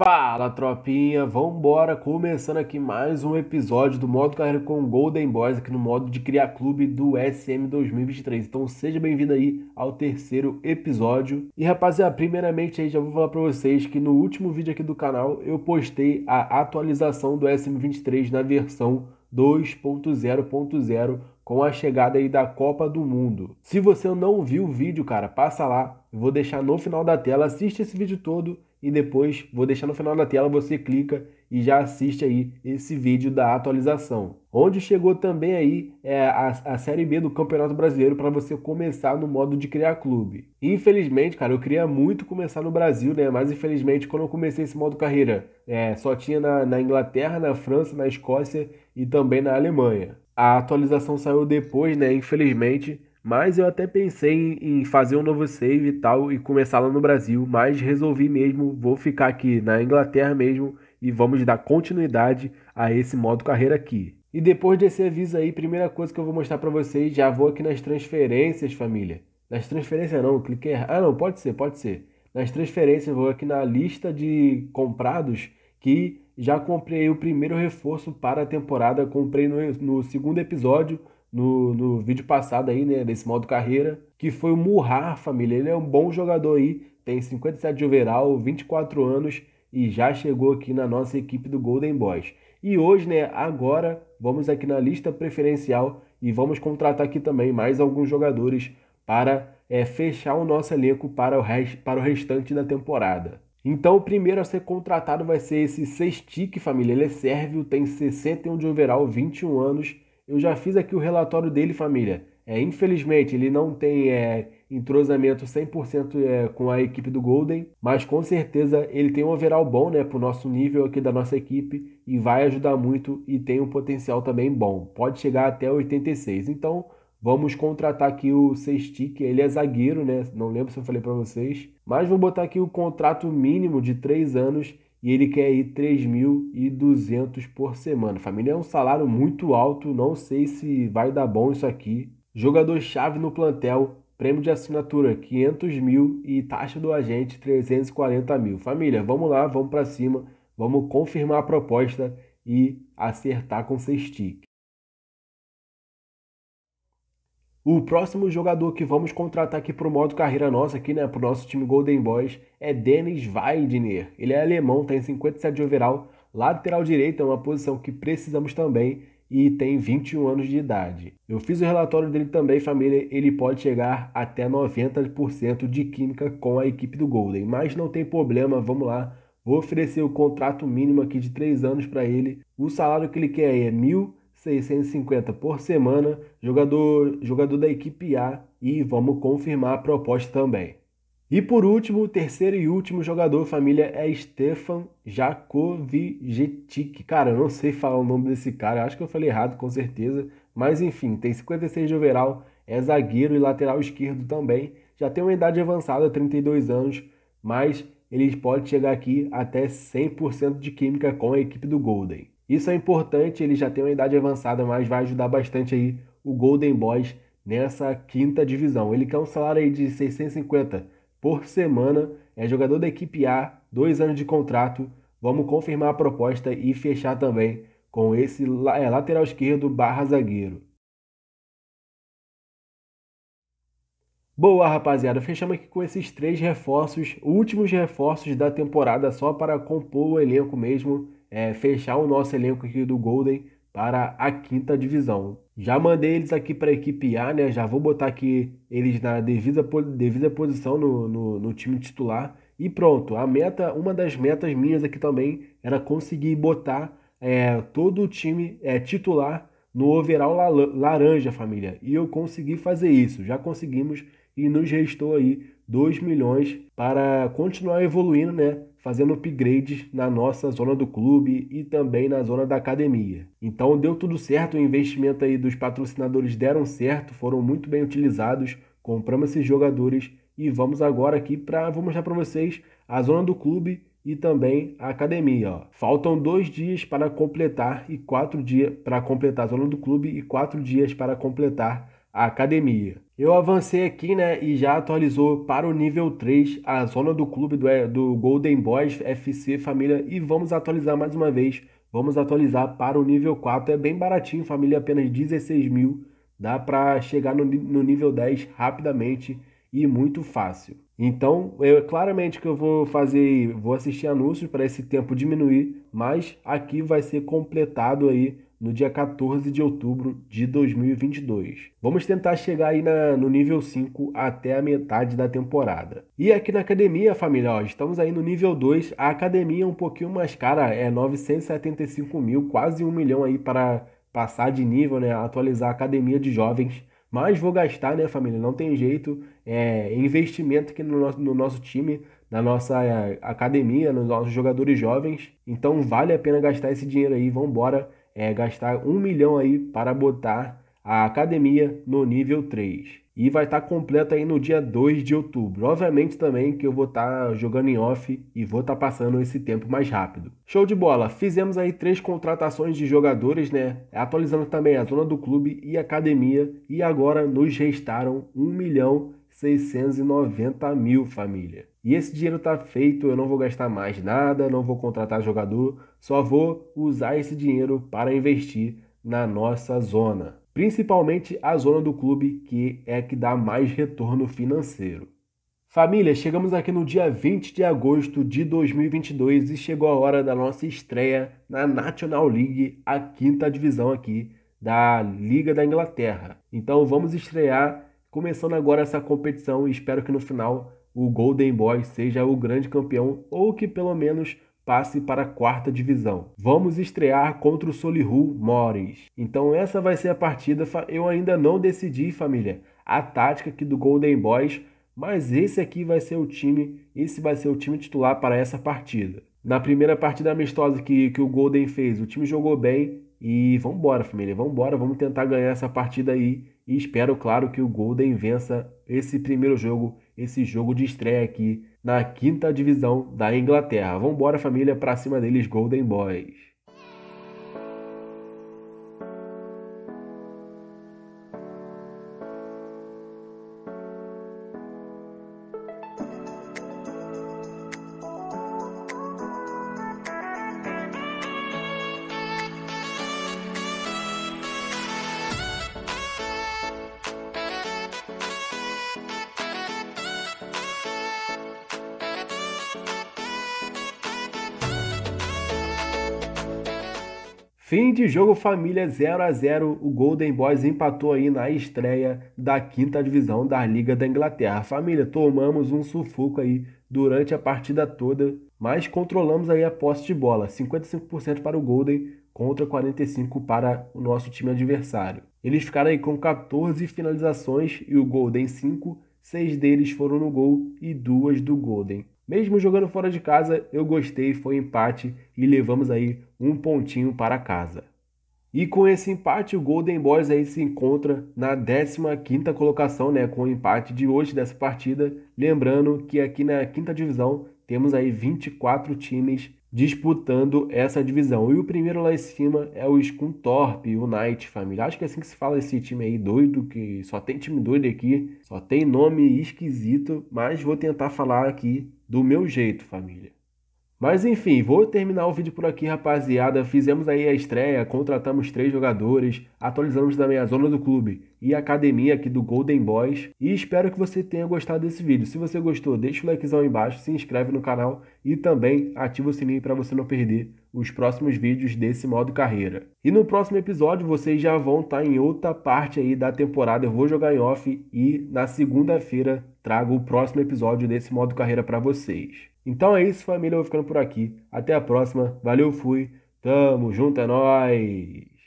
Fala tropinha, vambora! Começando aqui mais um episódio do modo carreira com Golden Boys, aqui no modo de criar clube do SM 2023. Então seja bem-vindo aí ao terceiro episódio. E rapaziada, primeiramente aí já vou falar para vocês que no último vídeo aqui do canal eu postei a atualização do SM23 na versão 2.0.0 com a chegada aí da Copa do Mundo. Se você não viu o vídeo, cara, passa lá. Eu vou deixar no final da tela, assiste esse vídeo todo e depois vou deixar no final da tela, você clica e já assiste aí esse vídeo da atualização. Onde chegou também aí é a, a Série B do Campeonato Brasileiro para você começar no modo de criar clube. Infelizmente, cara, eu queria muito começar no Brasil, né? Mas infelizmente, quando eu comecei esse modo carreira, é, só tinha na, na Inglaterra, na França, na Escócia e também na Alemanha. A atualização saiu depois, né? Infelizmente, mas eu até pensei em fazer um novo save e tal e começar lá no Brasil, mas resolvi mesmo, vou ficar aqui na Inglaterra mesmo e vamos dar continuidade a esse modo carreira aqui. E depois desse aviso aí, primeira coisa que eu vou mostrar para vocês, já vou aqui nas transferências, família. Nas transferências não, cliquei errado. Ah, não, pode ser, pode ser. Nas transferências, vou aqui na lista de comprados que já comprei o primeiro reforço para a temporada, comprei no, no segundo episódio, no, no vídeo passado aí, né, desse modo carreira, que foi o Murrar, família. Ele é um bom jogador aí, tem 57 de overall, 24 anos e já chegou aqui na nossa equipe do Golden Boys. E hoje, né, agora, vamos aqui na lista preferencial e vamos contratar aqui também mais alguns jogadores para é, fechar o nosso elenco para o, rest, para o restante da temporada. Então, o primeiro a ser contratado vai ser esse Sestic, família. Ele é sérvio, tem 61 de overall, 21 anos eu já fiz aqui o relatório dele, família. É, infelizmente, ele não tem é, entrosamento 100% é, com a equipe do Golden, mas com certeza ele tem um overall bom né, para o nosso nível aqui da nossa equipe e vai ajudar muito e tem um potencial também bom. Pode chegar até 86. Então, Vamos contratar aqui o Sextic, ele é zagueiro, né? Não lembro se eu falei para vocês, mas vou botar aqui o contrato mínimo de 3 anos e ele quer ir 3.200 por semana. Família é um salário muito alto, não sei se vai dar bom isso aqui. Jogador-chave no plantel, prêmio de assinatura 500 mil e taxa do agente 340 mil. Família, vamos lá, vamos para cima, vamos confirmar a proposta e acertar com o stick. O próximo jogador que vamos contratar aqui para o modo carreira nossa, aqui, né, para o nosso time Golden Boys, é Dennis Weidner. Ele é alemão, tem tá 57 de overall, lateral direito, é uma posição que precisamos também e tem 21 anos de idade. Eu fiz o relatório dele também, família. Ele pode chegar até 90% de química com a equipe do Golden, mas não tem problema, vamos lá. Vou oferecer o contrato mínimo aqui de 3 anos para ele. O salário que ele quer é R$ 650 por semana, jogador, jogador da equipe A e vamos confirmar a proposta também. E por último, o terceiro e último jogador família é Stefan Jakovicic. Cara, eu não sei falar o nome desse cara, acho que eu falei errado com certeza, mas enfim, tem 56 de overall, é zagueiro e lateral esquerdo também. Já tem uma idade avançada, 32 anos, mas ele pode chegar aqui até 100% de química com a equipe do Golden. Isso é importante, ele já tem uma idade avançada, mas vai ajudar bastante aí o Golden Boys nessa quinta divisão. Ele quer um salário aí de 650 por semana, é jogador da equipe A, dois anos de contrato. Vamos confirmar a proposta e fechar também com esse é, lateral esquerdo barra zagueiro. Boa, rapaziada. Fechamos aqui com esses três reforços, últimos reforços da temporada, só para compor o elenco mesmo é, fechar o nosso elenco aqui do Golden para a quinta divisão. Já mandei eles aqui para a equipe A, né? Já vou botar aqui eles na devida, devida posição no, no, no time titular. E pronto, a meta, uma das metas minhas aqui também era conseguir botar é, todo o time é, titular no overall laranja, família. E eu consegui fazer isso, já conseguimos e nos restou aí 2 milhões para continuar evoluindo, né? fazendo upgrades na nossa zona do clube e também na zona da academia. Então deu tudo certo, o investimento aí dos patrocinadores deram certo, foram muito bem utilizados, compramos esses jogadores e vamos agora aqui para vou mostrar para vocês a zona do clube e também a academia. Ó. Faltam dois dias para completar e quatro dias para completar a zona do clube e quatro dias para completar a academia. Eu avancei aqui, né, e já atualizou para o nível 3, a zona do clube do, é, do Golden Boys FC Família. E vamos atualizar mais uma vez, vamos atualizar para o nível 4. É bem baratinho, família, apenas 16 mil. Dá para chegar no, no nível 10 rapidamente e muito fácil. Então, eu, claramente que eu vou fazer, vou assistir anúncios para esse tempo diminuir, mas aqui vai ser completado aí no dia 14 de outubro de 2022. Vamos tentar chegar aí na, no nível 5 até a metade da temporada. E aqui na academia, família, ó, estamos aí no nível 2. A academia é um pouquinho mais cara, é 975 mil, quase um milhão aí para passar de nível, né? Atualizar a academia de jovens. Mas vou gastar, né, família? Não tem jeito. É investimento aqui no nosso, no nosso time na nossa eh, academia, nos nossos jogadores jovens. Então vale a pena gastar esse dinheiro aí, vamos embora é, gastar um milhão aí para botar a academia no nível 3. E vai estar tá completa aí no dia 2 de outubro. Obviamente também que eu vou estar tá jogando em off e vou estar tá passando esse tempo mais rápido. Show de bola! Fizemos aí três contratações de jogadores, né? Atualizando também a zona do clube e academia. E agora nos restaram um milhão 690 mil, família. E esse dinheiro tá feito, eu não vou gastar mais nada, não vou contratar jogador, só vou usar esse dinheiro para investir na nossa zona. Principalmente a zona do clube, que é que dá mais retorno financeiro. Família, chegamos aqui no dia 20 de agosto de 2022 e chegou a hora da nossa estreia na National League, a quinta divisão aqui da Liga da Inglaterra. Então vamos estrear começando agora essa competição e espero que no final o Golden Boy seja o grande campeão ou que pelo menos passe para a quarta divisão. Vamos estrear contra o Solihull Mores. Então essa vai ser a partida. Eu ainda não decidi, família, a tática aqui do Golden Boys, mas esse aqui vai ser o time, esse vai ser o time titular para essa partida. Na primeira partida amistosa que, que o Golden fez, o time jogou bem, e vamos embora, família, vamos embora, vamos tentar ganhar essa partida aí. E espero, claro, que o Golden vença esse primeiro jogo, esse jogo de estreia aqui na quinta divisão da Inglaterra. Vamos embora, família, para cima deles, Golden Boys. Fim de jogo família 0 a 0 O Golden Boys empatou aí na estreia da quinta divisão da Liga da Inglaterra. Família, tomamos um sufoco aí durante a partida toda, mas controlamos aí a posse de bola. 55% para o Golden contra 45% para o nosso time adversário. Eles ficaram aí com 14 finalizações e o Golden 5, 6 deles foram no gol e duas do Golden. Mesmo jogando fora de casa, eu gostei, foi empate e levamos aí um pontinho para casa. E com esse empate, o Golden Boys aí se encontra na 15ª colocação, né, com o empate de hoje dessa partida. Lembrando que aqui na quinta divisão temos aí 24 times disputando essa divisão. E o primeiro lá em cima é o o United, família. Acho que é assim que se fala esse time aí doido, que só tem time doido aqui, só tem nome esquisito, mas vou tentar falar aqui do meu jeito, família. Mas enfim, vou terminar o vídeo por aqui, rapaziada. Fizemos aí a estreia, contratamos três jogadores, atualizamos também a zona do clube e a academia aqui do Golden Boys. E espero que você tenha gostado desse vídeo. Se você gostou, deixa o likezão aí embaixo, se inscreve no canal e também ativa o sininho para você não perder os próximos vídeos desse modo carreira. E no próximo episódio vocês já vão estar tá em outra parte aí da temporada. Eu vou jogar em off e na segunda-feira trago o próximo episódio desse modo carreira para vocês. Então é isso, família. Eu vou ficando por aqui. Até a próxima. Valeu, fui. Tamo junto, é nóis!